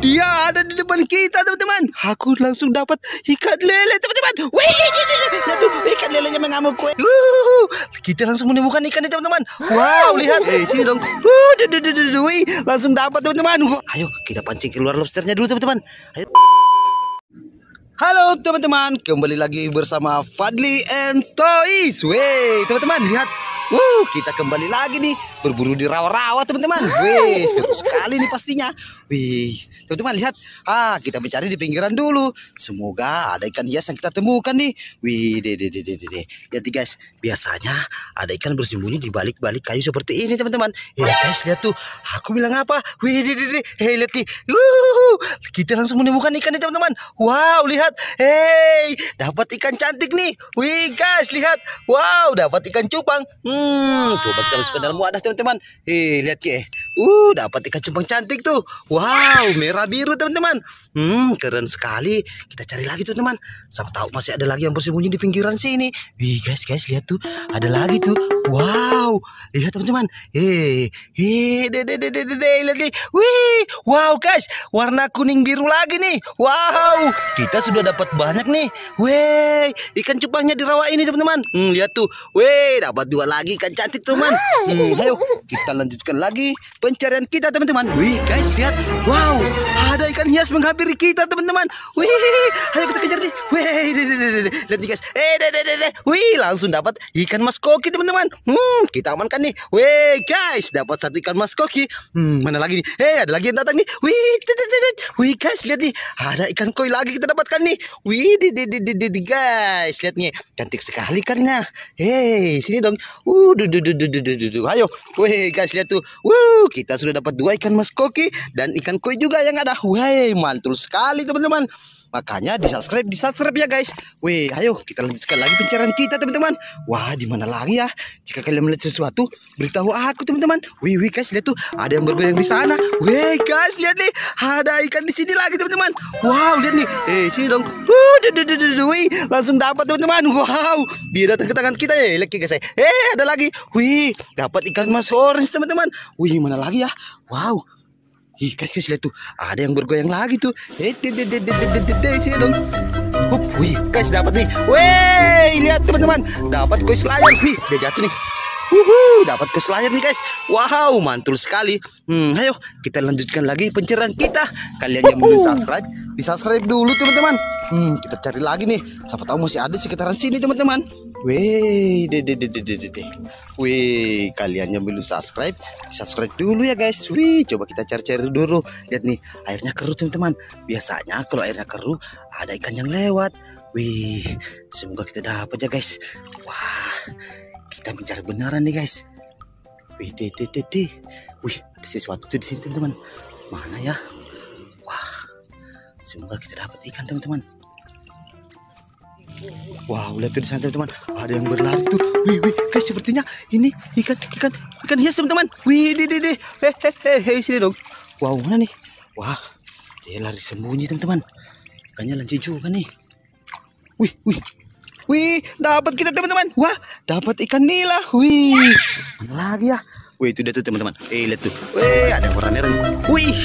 Dia ada di depan kita, teman-teman. Aku langsung dapat ikan lele, teman-teman. Wih, lihat tuh ikan lelenya mengamuk. kue? kita langsung menemukan ikan ini, teman-teman. Wow, lihat. Eh, sini dong. Uh, wih, langsung dapat, teman-teman. Ayo, kita pancing keluar lobsternya dulu, teman-teman. Ayo. Halo teman-teman, kembali lagi bersama Fadli and Toys. Wey, teman-teman lihat. Wuh, kita kembali lagi nih berburu di rawa-rawa teman-teman. Wih, seru sekali nih pastinya. Wih, teman-teman lihat. Ah, kita mencari di pinggiran dulu. Semoga ada ikan hias yang kita temukan nih. Wih, deh, deh, deh, deh, deh. Lihat nih guys, biasanya ada ikan bersembunyi di balik-balik kayu seperti ini teman-teman. Ya guys, lihat tuh. Aku bilang apa? Wih, deh, deh, deh. Hei, lihat nih. Wuh, kita langsung menemukan ikan nih teman-teman. Wow, lihat. Hei, dapat ikan cantik nih. Wih, guys, lihat. Wow, dapat ikan cupang. Hmm, coba kita masukkan dalam wadah teman teman-teman. Eh, lihat ke. Eh. Uh, dapat ikan cupang cantik tuh. Wow, merah biru teman-teman. Hmm, keren sekali. Kita cari lagi tuh teman. Siapa tahu masih ada lagi yang bersembunyi di pinggiran sini. Wih, guys, guys, lihat tuh. Ada lagi tuh. Wow, lihat teman-teman. Eh, eh, de de de de de lihat Wih, wow guys, warna kuning biru lagi nih. Wow, kita sudah dapat banyak nih. Wih, ikan cupangnya di rawa ini teman-teman. Hmm, lihat tuh. Wih, dapat dua lagi ikan cantik teman. Hmm, ayo kita lanjutkan lagi pencarian kita teman-teman. Wih guys lihat, wow ada ikan hias menghampiri kita teman-teman. Wih, ayo kita kejar nih. Wih, lihat nih guys. Eh, wih, langsung dapat ikan mas koki teman-teman. Hmm, kita amankan nih. Wih, guys, dapat satu ikan mas koki. Hmm, mana lagi nih? Eh, ada lagi yang datang nih. Wih, wih guys, lihat nih. Ada ikan koi lagi kita dapatkan nih. Wih, di di di di guys, lihat nih. Cantik sekali karena, Hei, eh, sini dong. Uh, du du du du du du du. Ayo. Wih, guys, lihat tuh. Wuh, kita sudah dapat dua ikan mas koki dan ikan koi juga yang ada. Wih, mantul sekali teman-teman. Makanya di subscribe, di subscribe ya guys. Weh, ayo kita lanjutkan lagi pencarian kita teman-teman. Wah, di mana lagi ya? Jika kalian melihat sesuatu, beritahu aku teman-teman. Wih, wih guys, lihat tuh ada yang bergoyang di sana. Weh guys, lihat nih ada ikan di sini lagi teman-teman. Wow, lihat nih. Eh, sini dong. Wih, langsung dapat teman-teman. Wow, dia datang ke tangan kita ya. Eh, lihat guys. Eh. eh, ada lagi. Wih, dapat ikan mas orange teman-teman. Wih, mana lagi ya? Wow, Ih, guys guys lihat tuh. Ada yang bergoyang lagi tuh. Eh, sini dong. Hup, wih, guys dapat nih. Wih, lihat teman-teman, dapat kuis layar. Wih, dia jatuh nih. Wuhu, dapat kuis layar nih guys. Wow, mantul sekali. Hmm, ayo kita lanjutkan lagi pencarian kita. Kalian yang belum subscribe, di subscribe dulu teman-teman. Hmm, kita cari lagi nih. Siapa tahu masih ada sekitaran sini teman-teman. Wih, deh deh deh deh deh. Wih, kalian yang belum subscribe, subscribe dulu ya guys. Wih, coba kita cari-cari dulu. Lihat nih, airnya keruh teman-teman. Biasanya kalau airnya keruh ada ikan yang lewat. Wih, semoga kita dapat ya guys. Wah, kita mencari benaran nih guys. Wih, deh deh deh deh. Wih, ada sesuatu tuh di sini teman-teman. Mana ya? Wah, semoga kita dapat ikan teman-teman. Wow, lihat tuh di sana teman-teman. Ada yang berlari tuh. Wih, wih, guys, sepertinya ini ikan ikan ikan hias teman-teman. Wih, di di He he he, he sini dong. Wow, mana nih? Wah, dia lari sembunyi teman-teman. Ikannya lanjut juga nih. Wih, wih. Wih, dapat kita teman-teman. Wah, dapat ikan nila. Wih. Mana lagi ya? Wih, itu dia tuh teman-teman. Eh, lihat tuh. Wih, ada warna merah, Wih,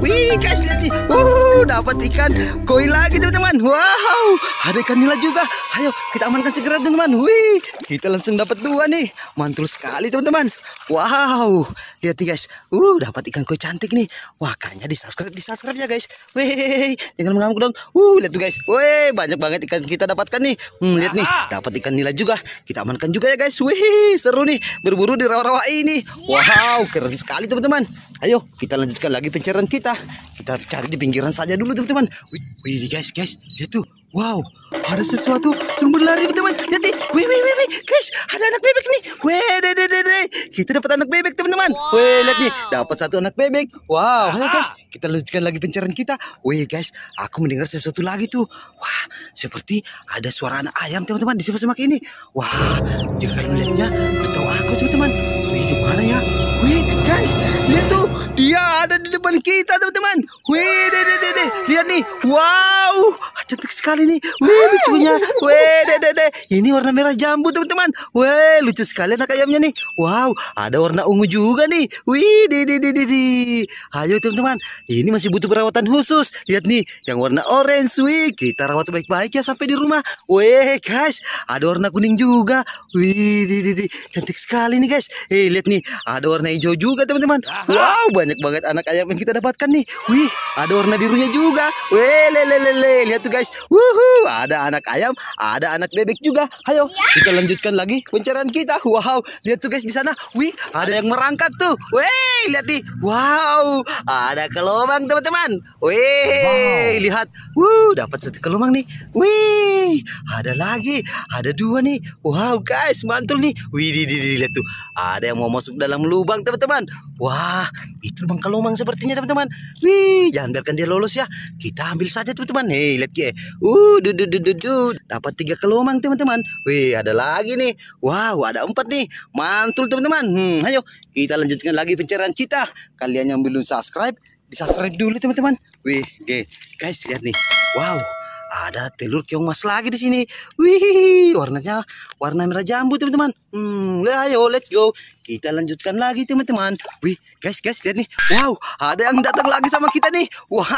wih guys, lihat nih. Wuh, dapat ikan koi lagi teman-teman. Wow, ada ikan nila juga. Ayo, kita amankan segera teman-teman. Wih, kita langsung dapat dua nih. Mantul sekali teman-teman. Wow, lihat nih guys. Uh, dapat ikan koi cantik nih. Wah, kayaknya di subscribe, di subscribe ya guys. Wih, jangan mengamuk dong. Uh, lihat tuh guys. Wih, banyak banget ikan kita dapatkan nih. Hmm, lihat nih, dapat ikan nila juga. Kita amankan juga ya guys. Wih, seru nih berburu di rawa-rawa ini. Wow, keren sekali teman-teman. Ayo, kita lanjutkan lagi pencarian kita. Kita cari di pinggiran saja dulu teman-teman. Wih, wih guys, guys, lihat tuh. Wow, ada sesuatu yang berlari teman-teman. Lihat wih, wih, wih, wih, guys, ada anak bebek nih. Wih, deh, deh, deh, deh. Kita dapat anak bebek teman-teman. Wow. Wih, lihat nih, dapat satu anak bebek. Wow, ayo guys, ah. kita lanjutkan lagi pencarian kita. Wih guys, aku mendengar sesuatu lagi tuh. Wah, seperti ada suara anak ayam teman-teman di sebelah semak ini. Wah, jika kalian melihatnya, beritahu aku teman-teman. depan kita teman-teman Wih deh deh deh deh Lihat nih Wow Cantik sekali nih Wih lucunya Wih deh deh deh Ini warna merah jambu teman-teman Wih lucu sekali anak ayamnya nih Wow Ada warna ungu juga nih Wih deh deh deh deh Ayo teman-teman Ini masih butuh perawatan khusus Lihat nih Yang warna orange Wih kita rawat baik-baik ya sampai di rumah Wih guys Ada warna kuning juga Wih deh deh deh Cantik sekali nih guys Eh lihat nih Ada warna hijau juga teman-teman Wow banyak banget anak ayam yang kita dapatkan nih. Wih, ada warna birunya juga. lele lele lihat tuh guys. Wuhu, ada anak ayam, ada anak bebek juga. Ayo, kita lanjutkan lagi pencarian kita. Wow, lihat tuh guys di sana. Wih, ada yang merangkak tuh. Wih, lihat nih. Wow, ada kelomang teman-teman. Wih, wow. lihat. Wuh, dapat satu kelomang nih. Wih, ada lagi. Ada dua nih. Wow, guys, mantul nih. Wih, di, di, di, lihat tuh. Ada yang mau masuk dalam lubang teman-teman. Wah, itu lubang kelomang seperti buktinya teman-teman wih jangan biarkan dia lolos ya kita ambil saja teman-teman hei lihat ya uh du -du -du -du -du. dapat tiga kelomang teman-teman wih ada lagi nih wow ada empat nih mantul teman-teman hmm, ayo kita lanjutkan lagi pencarian kita kalian yang belum subscribe di subscribe dulu teman-teman wih oke guys lihat nih wow ada telur keong mas lagi di sini. Wih, warnanya warna merah jambu, teman-teman. Hmm, ayo let's go. Kita lanjutkan lagi teman-teman. Wih, guys, guys, lihat nih. Wow, ada yang datang lagi sama kita nih. Wow.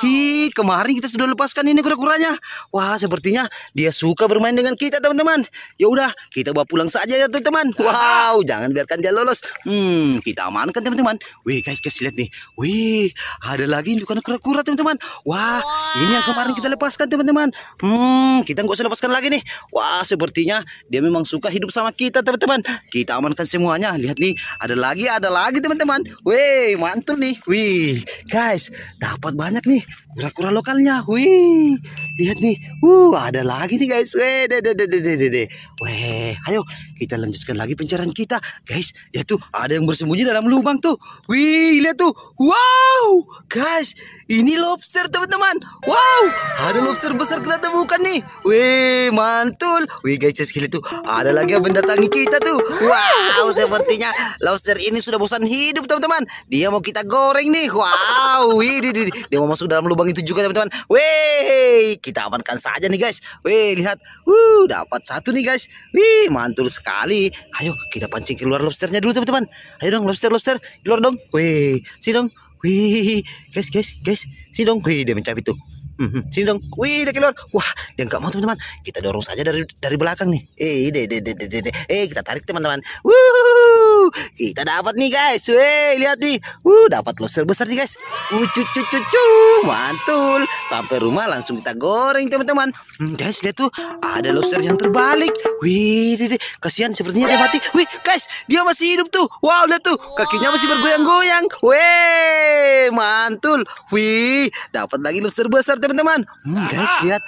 Hi, kemarin kita sudah lepaskan ini kura-kuranya. Wah, sepertinya dia suka bermain dengan kita, teman-teman. Ya udah, kita bawa pulang saja ya, teman-teman. Wow, jangan biarkan dia lolos. Hmm, kita amankan, teman-teman. Wih, guys, guys, lihat nih. Wih, ada lagi indukan kura-kura, teman-teman. Wah, wow. ini yang kemarin kita lepaskan, teman-teman. Hmm, kita nggak usah lepaskan lagi nih. Wah, sepertinya dia memang suka hidup sama kita, teman-teman. Kita amankan kelihatan semuanya. Lihat nih, ada lagi, ada lagi teman-teman. Wih, mantul nih. Wih, guys, dapat banyak nih kura-kura lokalnya. Wih, lihat nih. Uh, ada lagi nih guys. Wih, deh, deh, deh, deh, deh, deh. Wih, ayo kita lanjutkan lagi pencarian kita guys ya tuh ada yang bersembunyi dalam lubang tuh wih lihat tuh wow guys ini lobster teman-teman wow ada lobster besar kita temukan nih wih mantul wih guys sekali tuh ada lagi yang mendatangi kita tuh wow sepertinya lobster ini sudah bosan hidup teman-teman dia mau kita goreng nih wow wih di, di, di. dia mau masuk dalam lubang itu juga teman-teman wih kita amankan saja nih guys wih lihat wuh dapat satu nih guys wih mantul sekali sekali. Ayo kita pancing keluar lobsternya dulu teman-teman. Ayo dong lobster lobster keluar dong. Wih, si dong. Wih, guys guys guys, si dong. Wih dia mencapit tuh. Mhm. sini dong. Wih, dia keluar. Wah, dia nggak mau teman-teman. Kita dorong saja dari dari belakang nih. Eh, de de de de Eh, kita tarik teman-teman. Wuh, kita dapat nih guys. weh lihat nih. Wuh, dapat loser besar nih guys. Wuh, cu cu, mantul. Sampai rumah langsung kita goreng teman-teman. Hmm, guys, lihat tuh ada loser yang terbalik. Wih, de de kasihan sepertinya dia mati. Wih, guys, dia masih hidup tuh. Wow, lihat tuh kakinya masih bergoyang-goyang. Wih, mantul. Wih, dapat lagi loser besar teman-teman. Hmm, guys, lihat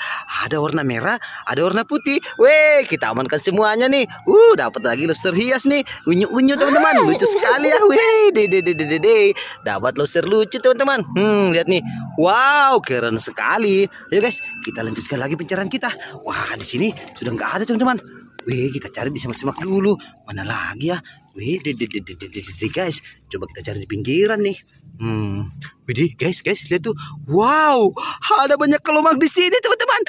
ada warna merah, ada warna putih. Weh, kita amankan semuanya nih. Uh, dapat lagi luster hias nih. Unyu-unyu teman-teman, lucu sekali ya. Weh, de de de de de. Dapat luster lucu teman-teman. Hmm, lihat nih. Wow, keren sekali. Ayo guys, kita lanjutkan lagi pencarian kita. Wah, di sini sudah nggak ada teman-teman. Weh, kita cari di semak-semak dulu. Mana lagi ya? Wih, de de de de de de guys. Coba kita cari di pinggiran nih. Hmm. Widih, guys, guys, lihat tuh. Wow, ada banyak kelomang di sini, teman-teman.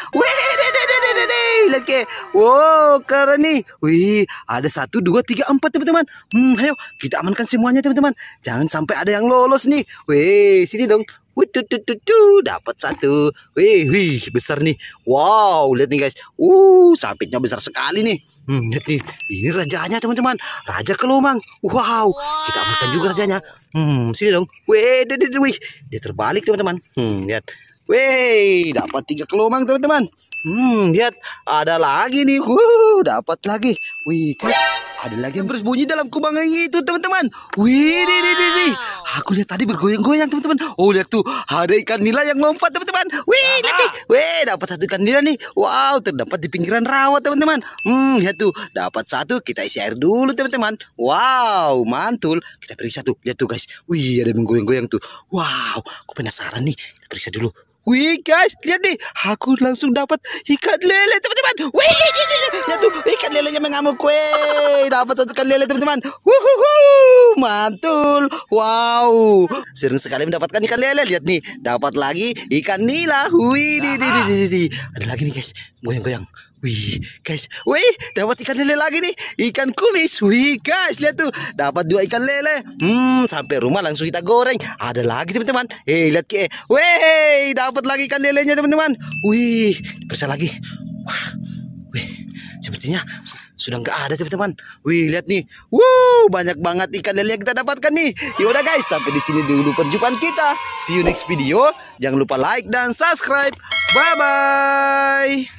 Lihat ke. Wow, keren nih. Wih, ada satu, dua, tiga, empat, teman-teman. Hmm, ayo kita amankan semuanya, teman-teman. Jangan sampai ada yang lolos nih. Wih, sini dong. Wututututu, dapat satu. Wih, wih, besar nih. Wow, lihat nih guys. Uh, sapitnya besar sekali nih. Hmm, lihat nih. Ini rajanya, teman-teman. Raja kelomang. Wow, kita amankan juga rajanya. Hmm, sini dong. Wih, deh, deh, Dia terbalik teman-teman. Hmm, lihat. Wih, dapat tiga kelomang teman-teman. Hmm, lihat. Ada lagi nih. Wuh, dapat lagi. Wih, guys ada lagi yang bersembunyi dalam kubang yang itu, teman-teman. Wih, wow. nih, nih, nih. Aku lihat tadi bergoyang-goyang, teman-teman. Oh, lihat tuh, ada ikan nila yang lompat, teman-teman. Wih, lihat nih. Wih, dapat satu ikan nila nih. Wow, terdapat di pinggiran rawa, teman-teman. Hmm, lihat tuh, dapat satu. Kita isi air dulu, teman-teman. Wow, mantul. Kita periksa tuh. Lihat tuh, guys. Wih, ada yang goyang-goyang tuh. Wow, aku penasaran nih. Kita periksa dulu. Wih guys, lihat nih, aku langsung dapat ikan lele teman-teman. Wih, iya, iya, iya. lihat tuh ikan lelenya mengamuk. Wih, dapat ikan lele teman-teman. Wuhuhu, mantul. Wow, sering sekali mendapatkan ikan lele. Lihat nih, dapat lagi ikan nila. Wih, di, di di di di. Ada lagi nih guys, goyang-goyang. Wih, guys. Wih, dapat ikan lele lagi nih. Ikan kumis. Wih, guys, lihat tuh. Dapat dua ikan lele. Hmm, sampai rumah langsung kita goreng. Ada lagi, teman-teman. Eh, lihat ke. Eh. Wih, dapat lagi ikan lelenya, teman-teman. Wih, periksa lagi. Wah. Wih, sepertinya sudah nggak ada teman-teman. Wih, lihat nih. Wow, banyak banget ikan lele yang kita dapatkan nih. Yaudah guys, sampai di sini dulu perjumpaan kita. See you next video. Jangan lupa like dan subscribe. Bye bye.